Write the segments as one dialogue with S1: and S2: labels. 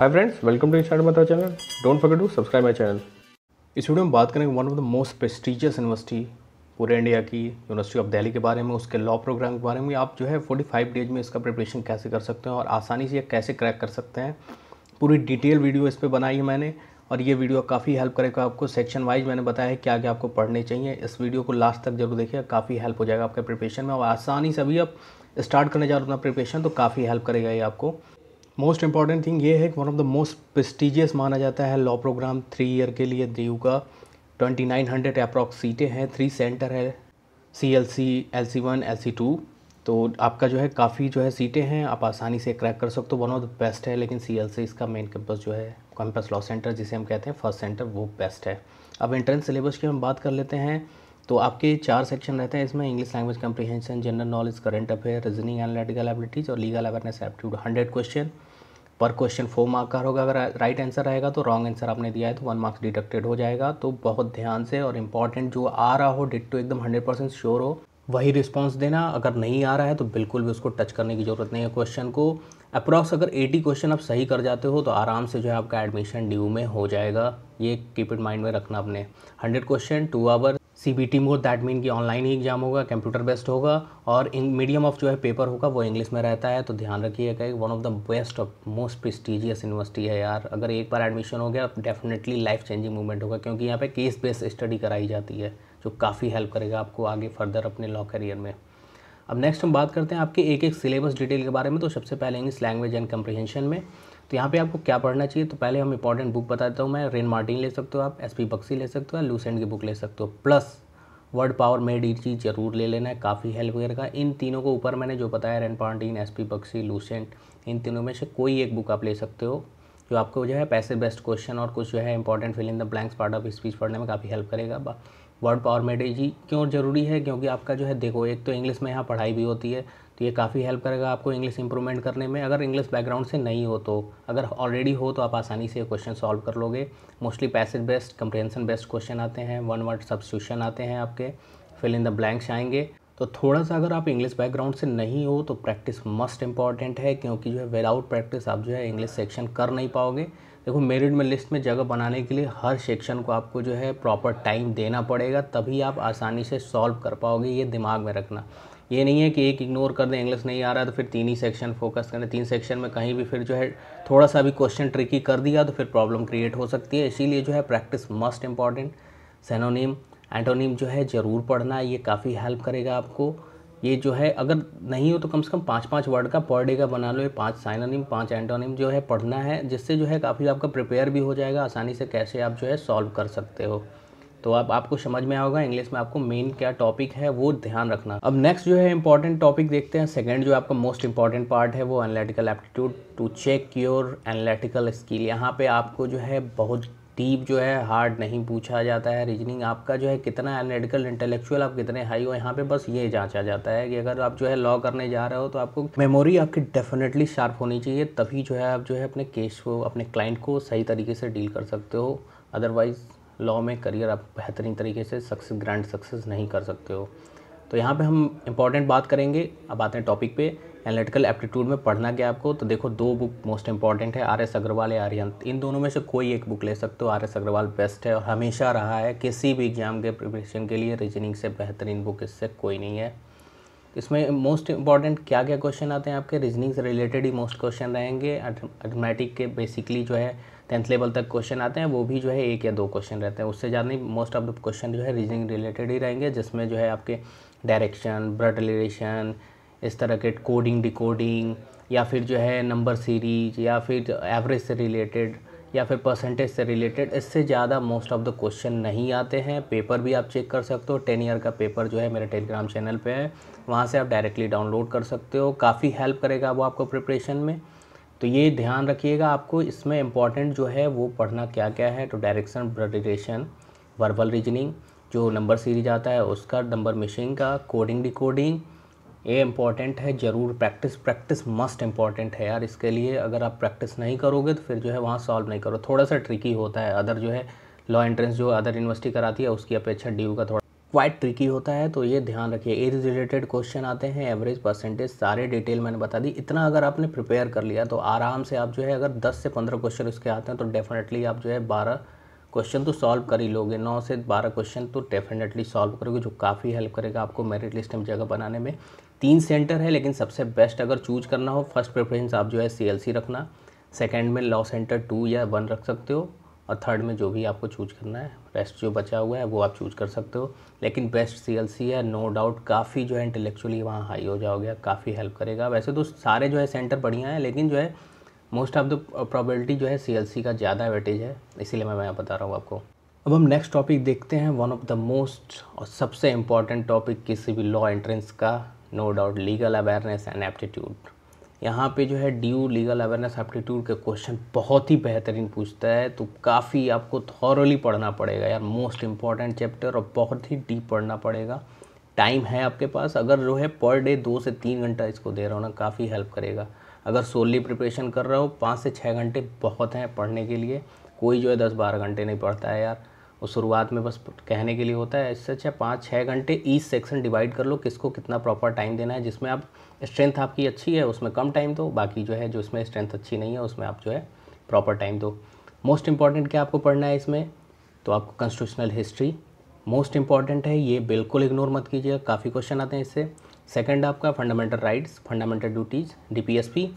S1: hi friends welcome to इंस्टार्ट माता channel don't forget to subscribe my channel इस video में बात करेंगे one of the most prestigious university पूरे इंडिया की यूनिवर्सिटी ऑफ दिल्ली के बारे में उसके लॉ प्रोग्राम के बारे में आप जो है 45 डेज में इसका प्रिपरेशन कैसे कर सकते हैं और आसानी से कैसे क्रैक कर सकते हैं पूरी डिटेल वीडियो इस पर बनाई है मैंने और ये वीडियो काफ़ी हेल्प करेगा आपको सेक्शन वाइज मैंने बताया है क्या क्या आपको पढ़ने चाहिए इस वीडियो को लास्ट तक जरूर देखिए काफ़ी हेल्प हो जाएगा आपके प्रिपरेशन में और आसानी से अभी आप स्टार्ट करने जा रहे हो अपना प्रिपरेशन तो काफ़ी हेल्प करेगा ये आपको मोस्ट इंपॉर्टेंट थिंग ये है कि one of the most prestigious माना जाता है लॉ प्रोग्राम थ्री ईयर के लिए दीव का ट्वेंटी नाइन हंड्रेड अप्रॉक्स सीटें हैं थ्री सेंटर है C L C L C one L C two तो आपका जो है काफ़ी जो है सीटें हैं आप आसानी से क्रैक कर सकते हो वन ऑफ द बेस्ट है लेकिन सी एल सी इसका मेन कैंपस जो है कैंपस लॉ सेंटर जिसे हम कहते हैं फर्स्ट सेंटर वो बेस्ट है अब एंट्रेंस सिलेबस की हम बात कर लेते हैं तो आपके चार सेक्शन रहते हैं इसमें English language comprehension general knowledge current affair reasoning analytical abilities और legal awareness aptitude hundred question पर क्वेश्चन फोर मार्क का होगा अगर राइट आंसर रहेगा तो रॉन्ग आंसर आपने दिया है तो वन मार्क्स डिडक्टेड हो जाएगा तो बहुत ध्यान से और इंपॉर्टेंट जो आ रहा हो डिट टू एकदम हंड्रेड परसेंट श्योर हो वही रिस्पॉन्स देना अगर नहीं आ रहा है तो बिल्कुल भी उसको टच करने की ज़रूरत नहीं है क्वेश्चन को अप्रॉक्स अगर 80 क्वेश्चन आप सही कर जाते हो तो आराम से जो है आपका एडमिशन ड्यू में हो जाएगा ये कीप इट माइंड में रखना अपने 100 question two hour C B T mode that mean कि ऑनलाइन ही एग्ज़ाम होगा कंप्यूटर बेस्ड होगा और इन मीडियम ऑफ जो है पेपर होगा वो इंग्लिश में रहता है तो ध्यान रखिएगा कि one of the best of most prestigious university है यार अगर एक बार एडमिशन हो गया डेफिनेटली लाइफ चेंजिंग मूवमेंट होगा क्योंकि यहाँ पे केस बेस्ड स्टडी कराई जाती है जो काफ़ी हेल्प करेगा आपको आगे फर्दर अपने लॉ करियर में अब नेक्स्ट हम बात करते हैं आपके एक एक सिलेबस डिटेल के बारे में तो सबसे पहले इंग्लिश लैंग्वेज एंड कम्प्रीहेंशन में तो यहाँ पे आपको क्या पढ़ना चाहिए तो पहले हम इंपॉर्टेंट बुक बता देता हूँ मैं रेन मार्टिन ले सकते हो आप एस पी बक्सी ले सकते हो लूसेंट की बुक ले सकते हो plus word power made easy जरूर ले लेना है काफ़ी हेल्प करेगा इन तीनों को ऊपर मैंने जो बताया Wren Martin S P Bakshi Lucent इन तीनों में से कोई एक बुक आप ले सकते हो जो आपको जो है पैसे बेस्ट क्वेश्चन और कुछ जो है important fill in the blanks part of speech पढ़ने में काफ़ी हेल्प करेगा वर्ड पावर मेड इजी क्यों ज़रूरी है क्योंकि आपका जो है देखो एक तो इंग्लिश में यहाँ पढ़ाई भी होती है तो ये काफ़ी हेल्प करेगा आपको इंग्लिश इंप्रूवमेंट करने में अगर इंग्लिश बैकग्राउंड से नहीं हो तो अगर ऑलरेडी हो तो आप आसानी से क्वेश्चन सॉल्व कर लोगे mostly passage based comprehension based question आते हैं वन वर्ड सब्सिट्यूशन आते हैं आपके फिल इन द ब्लैंक्स आएंगे तो थोड़ा सा अगर आप इंग्लिश बैकग्राउंड से नहीं हो तो प्रैक्टिस मस्ट इंपॉर्टेंट है क्योंकि जो है विदाउट प्रैक्टिस आप जो है इंग्लिश सेक्शन कर नहीं पाओगे देखो मेरिट में लिस्ट में जगह बनाने के लिए हर सेक्शन को आपको जो है प्रॉपर टाइम देना पड़ेगा तभी आप आसानी से सॉल्व कर पाओगे ये दिमाग में रखना ये नहीं है कि एक इग्नोर कर दें इंग्लिश नहीं आ रहा है तो फिर तीन ही सेक्शन फोकस करें तीन सेक्शन में कहीं भी फिर जो है थोड़ा सा भी क्वेश्चन ट्रिकी कर दिया तो फिर प्रॉब्लम क्रिएट हो सकती है इसीलिए जो है practice must important synonym antonym जो है ज़रूर पढ़ना है ये काफ़ी हेल्प करेगा आपको ये जो है अगर नहीं हो तो कम से कम पाँच पाँच वर्ड का पर डे का बना लो ये पाँच साइनोनिम पाँच एंटोनिम जो है पढ़ना है जिससे जो है काफ़ी आपका प्रिपेयर भी हो जाएगा आसानी से कैसे आप जो है सॉल्व कर सकते हो तो अब आप, आपको समझ में आएगा इंग्लिश में आपको मेन क्या टॉपिक है वो ध्यान रखना अब नेक्स्ट जो है इंपॉर्टेंट टॉपिक देखते हैं सेकंड जो आपका मोस्ट इंपॉर्टेंट पार्ट है वो analytical aptitude to check your analytical skill यहाँ पे आपको जो है बहुत डीप जो है हार्ड नहीं पूछा जाता है रीजनिंग आपका जो है कितना एनालिटिकल इंटेलेक्चुअल आप कितने हाई हो यहाँ पे बस ये जांचा जाता है कि अगर आप जो है लॉ करने जा रहे हो तो आपको मेमोरी आपकी डेफिनेटली शार्प होनी चाहिए तभी जो है आप जो है अपने केस को अपने क्लाइंट को सही तरीके से डील कर सकते हो अदरवाइज़ लॉ में करियर आप बेहतरीन तरीके से सक्सेस ग्रैंड सक्सेस नहीं कर सकते हो तो यहाँ पे हम इंपॉर्टेंट बात करेंगे अब आते हैं टॉपिक पे एनालिटिकल एप्टीट्यूड में पढ़ना क्या आपको तो देखो दो बुक मोस्ट इंपॉर्टेंट है आर एस अग्रवाल या आर्यंत इन दोनों में से कोई एक बुक ले सकते हो आर एस अग्रवाल बेस्ट है और हमेशा रहा है किसी भी एग्जाम के प्रिपरेशन के लिए रीजनिंग से बेहतरीन बुक इससे कोई नहीं है इसमें मोस्ट इंपॉर्टेंट क्या क्या क्वेश्चन आते हैं आपके रीजनिंग से रिलेटेड ही मोस्ट क्वेश्चन रहेंगे अर्थमेटिक के बेसिकली जो है टेंथ लेवल तक क्वेश्चन आते हैं वो भी जो है एक या दो क्वेश्चन रहते हैं उससे ज़्यादा नहीं मोस्ट ऑफ द क्वेश्चन जो है रीजनिंग रिलेटेड ही रहेंगे जिसमें जो है आपके डायरेक्शन ब्रड रिलेशन इस तरह के कोडिंग डिकोडिंग या फिर जो है नंबर सीरीज या फिर एवरेज से रिलेटेड या फिर परसेंटेज से रिलेटेड इससे ज़्यादा मोस्ट ऑफ द क्वेश्चन नहीं आते हैं पेपर भी आप चेक कर सकते हो टेन ईयर का पेपर जो है मेरे टेलीग्राम चैनल पे है वहाँ से आप डायरेक्टली डाउनलोड कर सकते हो काफ़ी हेल्प करेगा वो आपको प्रिपरेशन में तो ये ध्यान रखिएगा आपको इसमें इम्पॉर्टेंट जो है वो पढ़ना क्या क्या है तो डायरेक्शन ब्रडिरेशन वर्बल रीजनिंग जो नंबर सीरीज आता है उसका नंबर मिशिंग का कोडिंग डिकोडिंग ये इम्पॉर्टेंट है ज़रूर प्रैक्टिस प्रैक्टिस मस्ट इम्पॉर्टेंट है यार इसके लिए अगर आप प्रैक्टिस नहीं करोगे तो फिर जो है वहाँ सॉल्व नहीं करो थोड़ा सा ट्रिकी होता है अदर जो है लॉ एंट्रेंस जो अदर यूनिवर्सिटी कराती है उसकी अपेक्षा डी का थोड़ा क्वाइट ट्रिकी होता है तो ये ध्यान रखिए एज रिलेटेड क्वेश्चन आते हैं एवरेज परसेंटेज सारे डिटेल मैंने बता दी इतना अगर आपने प्रिपेयर कर लिया तो आराम से आप जो है अगर 10 से 15 क्वेश्चन उसके आते हैं तो डेफिनेटली आप जो है 12 क्वेश्चन तो सॉल्व कर ही लोगे 9 से 12 क्वेश्चन तो डेफिनेटली सॉल्व करोगे जो काफ़ी हेल्प करेगा आपको मेरिट लिस्ट में जगह बनाने में तीन सेंटर है लेकिन सबसे बेस्ट अगर चूज करना हो फर्स्ट प्रेफरेंस आप जो है सी रखना सेकेंड में लॉ सेंटर टू या वन रख सकते हो और थर्ड में जो भी आपको चूज करना है रेस्ट जो बचा हुआ है वो आप चूज कर सकते हो लेकिन बेस्ट सी है नो डाउट काफ़ी जो है इंटेलेक्चुअली वहाँ हाई हो जाओगे काफ़ी हेल्प करेगा वैसे तो सारे जो है सेंटर बढ़िया हैं लेकिन जो है मोस्ट ऑफ द प्रॉबिलिटी जो है सी का ज़्यादा वेटेज है इसीलिए मैं यहाँ बता रहा हूँ आपको अब हम नेक्स्ट टॉपिक देखते हैं वन ऑफ द मोस्ट और सबसे इम्पॉर्टेंट टॉपिक किसी भी लॉ एंट्रेंस का no doubt legal awareness and aptitude यहाँ पे जो है ड्यू लीगल अवेयरनेस एप्टीट्यूड के क्वेश्चन बहुत ही बेहतरीन पूछता है तो काफ़ी आपको थॉरली पढ़ना पड़ेगा यार मोस्ट इम्पॉर्टेंट चैप्टर और बहुत ही डीप पढ़ना पड़ेगा टाइम है आपके पास अगर जो है पर डे दो से तीन घंटा इसको दे रहा हो ना काफ़ी हेल्प करेगा अगर सोली प्रिपरेशन कर रहे हो पाँच से छः घंटे बहुत हैं पढ़ने के लिए कोई जो है दस बारह घंटे नहीं पढ़ता है यार वो शुरुआत में बस कहने के लिए होता है इससे अच्छा पाँच छः घंटे ईच सेक्शन डिवाइड कर लो किसको कितना प्रॉपर टाइम देना है जिसमें आप स्ट्रेंथ आपकी अच्छी है उसमें कम टाइम दो बाकी जो है जो इसमें स्ट्रेंथ अच्छी नहीं है उसमें आप जो है प्रॉपर टाइम दो मोस्ट इंपॉर्टेंट क्या आपको पढ़ना है इसमें तो आपको कॉन्स्टिट्यूशनल हिस्ट्री मोस्ट इंपॉर्टेंट है ये बिल्कुल इग्नोर मत कीजिएगा काफ़ी क्वेश्चन आते हैं इससे सेकेंड आपका fundamental rights fundamental duties the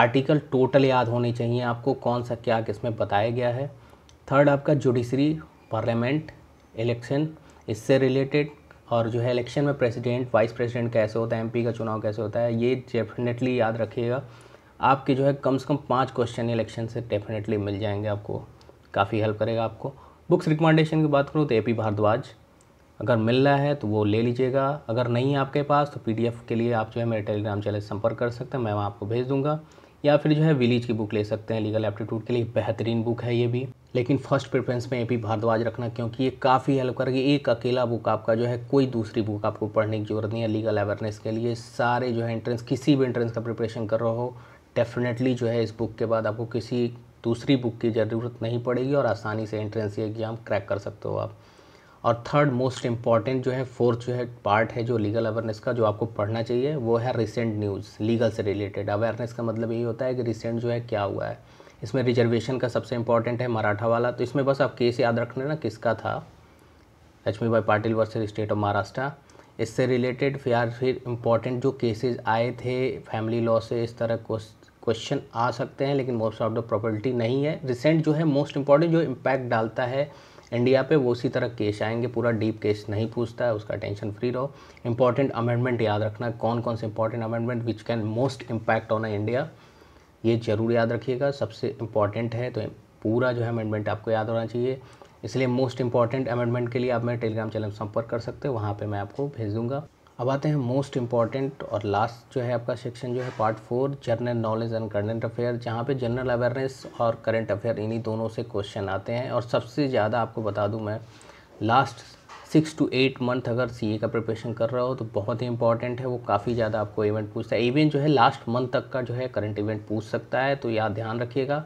S1: article total याद होने चाहिए आपको कौन सा क्या किसमें बताया गया है थर्ड आपका जुडिशरी पार्लियामेंट इलेक्शन इससे रिलेटेड और जो है इलेक्शन में प्रेसिडेंट वाइस प्रेसिडेंट कैसे होता है एमपी का चुनाव कैसे होता है ये डेफिनेटली याद रखिएगा आपके जो है कम से कम पाँच क्वेश्चन इलेक्शन से डेफिनेटली मिल जाएंगे आपको काफ़ी हेल्प करेगा आपको बुक्स रिकमेंडेशन की बात करूँ तो ए पी भारद्वाज अगर मिल रहा है तो वो ले लीजिएगा अगर नहीं है आपके पास तो पी के लिए आप जो है मेरे टेलीग्राम चैनल संपर्क कर सकते हैं मैं वहाँ आपको भेज दूँगा या फिर जो है विलेज की बुक ले सकते हैं लीगल एप्टीट्यूड के लिए बेहतरीन बुक है ये भी लेकिन फर्स्ट प्रेफरेंस में ये भी भारद्वाज रखना क्योंकि ये काफ़ी हेल्प करेगी एक अकेला बुक आपका जो है कोई दूसरी बुक आपको पढ़ने की जरूरत नहीं है लीगल अवेयरनेस के लिए सारे जो है एंट्रेंस किसी भी एंट्रेंस का प्रिपरेशन कर रहे हो डेफिनेटली जो है इस बुक के बाद आपको किसी दूसरी बुक की ज़रूरत नहीं पड़ेगी और आसानी से एंट्रेंस एग्ज़ाम क्रैक कर सकते हो आप और थर्ड मोस्ट इम्पॉर्टेंट जो है फोर्थ जो है पार्ट है जो लीगल अवेयरनेस का जो आपको पढ़ना चाहिए वो है रिसेंट न्यूज़ लीगल से रिलेटेड अवेयरनेस का मतलब यही होता है कि रिसेंट जो है क्या हुआ है इसमें रिजर्वेशन का सबसे इम्पॉर्टेंट है मराठा वाला तो इसमें बस आप केस याद रखना ना किसका था Lakshmibai Patil versus state of Maharashtra इससे रिलेटेड फिर फिर इम्पॉर्टेंट जो केसेज आए थे फैमिली लॉ से इस तरह क्वेश्चन आ सकते हैं लेकिन मोस्ट ऑफ द प्रॉपर्टी नहीं है रिसेंट जो है मोस्ट इम्पॉर्टेंट जो इम्पैक्ट डालता है इंडिया पे वो उसी तरह केस आएंगे पूरा डीप केस नहीं पूछता है उसका टेंशन फ्री रहो इंपॉर्टेंट अमेंडमेंट याद रखना कौन कौन से important amendment which can most impact on India ये जरूर याद रखिएगा सबसे इंपॉर्टेंट है तो पूरा जो है अमेंडमेंट आपको याद होना चाहिए इसलिए मोस्ट इंपॉर्टेंट अमेंडमेंट के लिए आप मेरे टेलीग्राम चैनल संपर्क कर सकते हो वहाँ पर मैं आपको भेज दूँगा अब आते हैं मोस्ट इम्पॉर्टेंट और लास्ट जो है आपका सेक्शन जो है part four general knowledge and current affair जहाँ पे जनरल अवेयरनेस और करंट अफेयर इन्हीं दोनों से क्वेश्चन आते हैं और सबसे ज़्यादा आपको बता दूँ मैं last six to eight month अगर सी का प्रिपरेशन कर रहा हो तो बहुत ही इंपॉर्टेंट है वो काफ़ी ज़्यादा आपको इवेंट पूछता है इवेंट जो है लास्ट मंथ तक का जो है करंट इवेंट पूछ सकता है तो याद ध्यान रखिएगा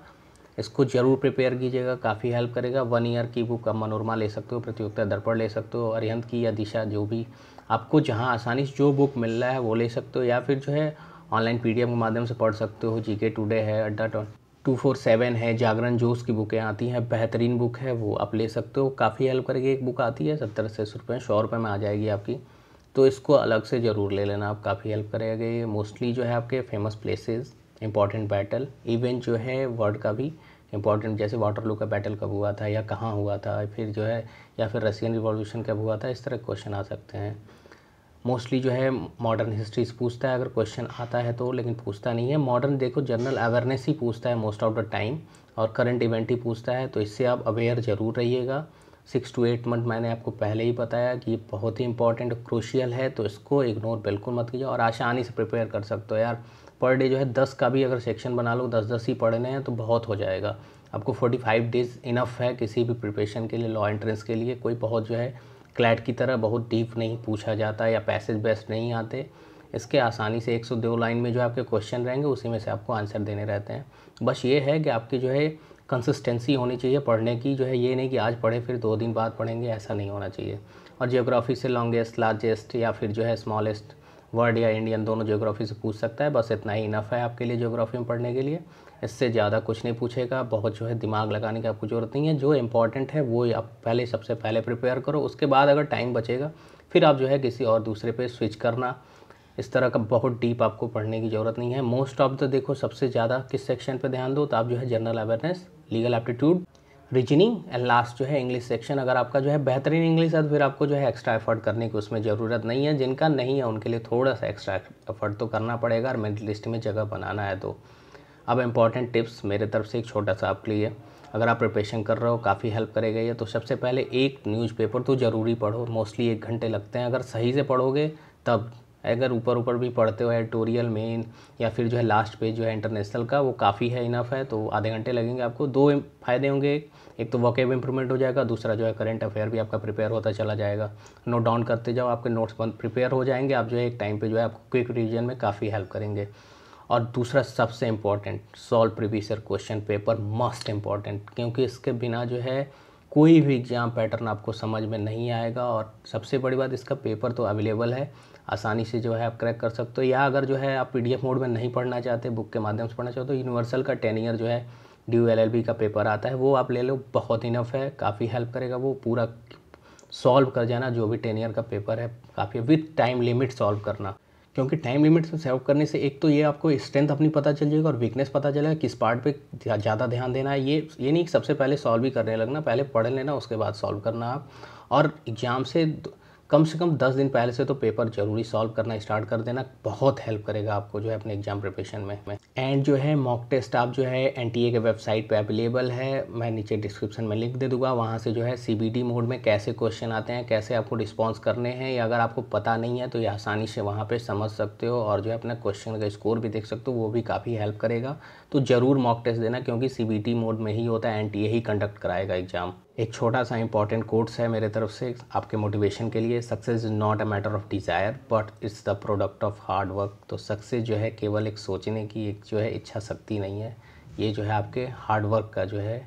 S1: इसको जरूर प्रिपेयर कीजिएगा काफ़ी हेल्प करेगा वन ईयर की बुक का मनोरमा ले सकते हो प्रतियोगिता दर्पण ले सकते हो अरिहंत की या दिशा जो भी आपको जहाँ आसानी से जो बुक मिल रहा है वो ले सकते हो या फिर जो है ऑनलाइन पी के माध्यम से पढ़ सकते हो जी टुडे है अड्डा टॉन टू फोर सेवन है जागरण जोश की बुकें आती हैं बेहतरीन बुक है वो आप ले सकते हो काफ़ी हेल्प करेगी एक बुक आती है सत्तर अस्सी रुपये सौ रुपये में आ जाएगी आपकी तो इसको अलग से ज़रूर ले लेना आप काफ़ी हेल्प करेगा ये मोस्टली जो है आपके famous places important battle event जो है वर्ल्ड का भी इंपॉर्टेंट जैसे वाटरलू का बैटल कब हुआ था या कहाँ हुआ था फिर जो है या फिर रसियन रिवॉल्यूशन कब हुआ था इस तरह क्वेश्चन आ सकते हैं मोस्टली जो है मॉडर्न हिस्ट्रीज पूछता है अगर क्वेश्चन आता है तो लेकिन पूछता नहीं है मॉडर्न देखो जनरल अवेयरनेस ही पूछता है मोस्ट ऑफ द टाइम और करंट इवेंट ही पूछता है तो इससे आप अवेयर ज़रूर रहिएगा सिक्स टू एट मंथ मैंने आपको पहले ही बताया कि ये बहुत ही इंपॉर्टेंट क्रोशियल है तो इसको इग्नोर बिल्कुल मत कीजिए और आसानी से प्रिपेयर कर सकते हो यार पर डे जो है दस का भी अगर सेक्शन बना लो दस दस ही पढ़ने हैं तो बहुत हो जाएगा आपको फोर्टी फाइव डेज इनफ है किसी भी प्रिपरेशन के लिए लॉ एंट्रेंस के लिए कोई बहुत जो है क्लैट की तरह बहुत डीप नहीं पूछा जाता या पैसेज बेस्ट नहीं आते इसके आसानी से एक सौ दो लाइन में जो आपके क्वेश्चन रहेंगे उसी में से आपको आंसर देने रहते हैं बस ये है कि आपकी जो है कंसिस्टेंसी होनी चाहिए पढ़ने की जो है ये नहीं कि आज पढ़े फिर दो दिन बाद पढ़ेंगे ऐसा नहीं होना चाहिए और जियोग्राफी से लॉन्गेस्ट लार्जेस्ट या फिर जो है स्मॉलेस्ट वर्ल्ड या इंडियन दोनों ज्योग्राफी से पूछ सकता है बस इतना ही इनफ है आपके लिए ज्योग्राफी में पढ़ने के लिए इससे ज़्यादा कुछ नहीं पूछेगा बहुत जो है दिमाग लगाने की आपको ज़रूरत नहीं है जो इंपॉर्टेंट है वो आप पहले सबसे पहले प्रिपेयर करो उसके बाद अगर टाइम बचेगा फिर आप जो है किसी और दूसरे पे स्विच करना इस तरह का बहुत डीप आपको पढ़ने की ज़रूरत नहीं है मोस्ट ऑफ द देखो सबसे ज़्यादा किस सेक्शन पर ध्यान दो तो आप जो है general awareness legal aptitude reasoning and last जो है इंग्लिश सेक्शन अगर आपका जो है बेहतरीन इंग्लिश है तो फिर आपको जो है एक्स्ट्रा एफर्ट करने की उसमें ज़रूरत नहीं है जिनका नहीं है उनके लिए थोड़ा सा एक्स्ट्रा एफर्ट तो करना पड़ेगा और मेरी लिस्ट में जगह बनाना है तो अब इम्पॉर्टेंट टिप्स मेरे तरफ से एक छोटा सा आपके लिए अगर आप प्रिपरेशन कर रहे हो काफ़ी हेल्प करेगा ये तो सबसे पहले एक न्यूज़पेपर तो ज़रूरी पढ़ो मोस्टली एक घंटे लगते हैं अगर सही से पढ़ोगे तब अगर ऊपर ऊपर भी पढ़ते हो एडिटोरियल मेन या फिर जो है लास्ट पेज जो है इंटरनेशनल का वो काफ़ी है इनफ है तो आधे घंटे लगेंगे आपको दो फायदे होंगे एक तो वकेब इंप्रूवमेंट हो जाएगा दूसरा जो है करंट अफेयर भी आपका प्रिपेयर होता चला जाएगा नोट डाउन करते जाओ आपके नोट्स बंद प्रिपेयर हो जाएंगे आप जो है एक टाइम पर जो है आपको क्विक रिविजन में काफ़ी हेल्प करेंगे और दूसरा सबसे important solve previous question paper must important क्योंकि इसके बिना जो है कोई भी एग्ज़ाम पैटर्न आपको समझ में नहीं आएगा और सबसे बड़ी बात इसका पेपर तो अवेलेबल है आसानी से जो है आप क्रैक कर सकते हो या अगर जो है आप पी मोड में नहीं पढ़ना चाहते बुक के माध्यम से पढ़ना चाहते हो तो यूनिवर्सल का टेन ईयर जो है डी एल एल बी का पेपर आता है वो आप ले लो बहुत इनफ है काफ़ी हेल्प करेगा वो पूरा सॉल्व कर जाना जो भी टेन ईयर का पेपर है काफ़ी विथ टाइम लिमिट सॉल्व करना क्योंकि टाइम लिमिट से सॉल्व करने से एक तो ये आपको स्ट्रेंथ अपनी पता चल जाएगी और वीकनेस पता चलेगा किस पार्ट पे ज़्यादा ध्यान देना है ये ये नहीं सबसे पहले सॉल्व ही करने लगना पहले पढ़ लेना उसके बाद सॉल्व करना आप और एग्ज़ाम से कम से कम दस दिन पहले से तो पेपर जरूरी सॉल्व करना स्टार्ट कर देना बहुत हेल्प करेगा आपको जो है अपने एग्जाम प्रिपरेशन में एंड जो है मॉक टेस्ट आप जो है एन के वेबसाइट पर अवेलेबल है मैं नीचे डिस्क्रिप्शन में लिंक दे दूंगा वहाँ से जो है सी मोड में कैसे क्वेश्चन आते हैं कैसे आपको रिस्पॉन्स करने हैं या अगर आपको पता नहीं है तो ये आसानी से वहाँ पर समझ सकते हो और जो है अपना क्वेश्चन का स्कोर भी देख सकते हो वो भी काफ़ी हेल्प करेगा तो ज़रूर मॉक टेस्ट देना क्योंकि सी मोड में ही होता है ए ही कंडक्ट कराएगा एग्जाम एक छोटा सा इंपॉर्टेंट कोर्स है मेरे तरफ से आपके मोटिवेशन के लिए success is not a matter of desire but it's the product of hard work तो सक्सेस जो है केवल एक सोचने की एक जो है इच्छा शक्ति नहीं है ये जो है आपके हार्ड वर्क का जो है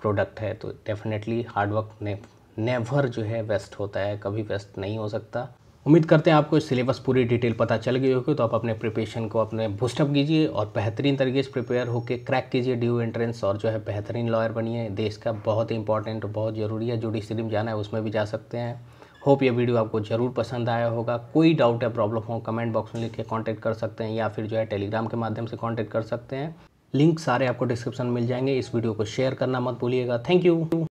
S1: प्रोडक्ट है तो डेफिनेटली हार्ड वर्क ने नेवर जो है वेस्ट होता है कभी वेस्ट नहीं हो सकता उम्मीद करते हैं आपको इस सिलेबस पूरी डिटेल पता चल गई होगी तो आप अपने प्रिपरेशन को अपने बूस्टअप कीजिए और बेहतरीन तरीके से प्रिपेयर होकर क्रैक कीजिए ड्यू एंट्रेंस और जो है बेहतरीन लॉयर बनिए देश का बहुत ही इंपॉर्टेंट और बहुत ज़रूरी है जुडिशरी में जाना है उसमें भी जा सकते हैं होप ये वीडियो आपको ज़रूर पसंद आया होगा कोई डाउट या प्रॉब्लम हो कमेंट बॉक्स में लिख के कॉन्टैक्ट कर सकते हैं या फिर जो है टेलीग्राम के माध्यम से कॉन्टैक्ट कर सकते हैं लिंक सारे आपको डिस्क्रिप्शन में मिल जाएंगे इस वीडियो को शेयर करना मत भूलिएगा थैंक यू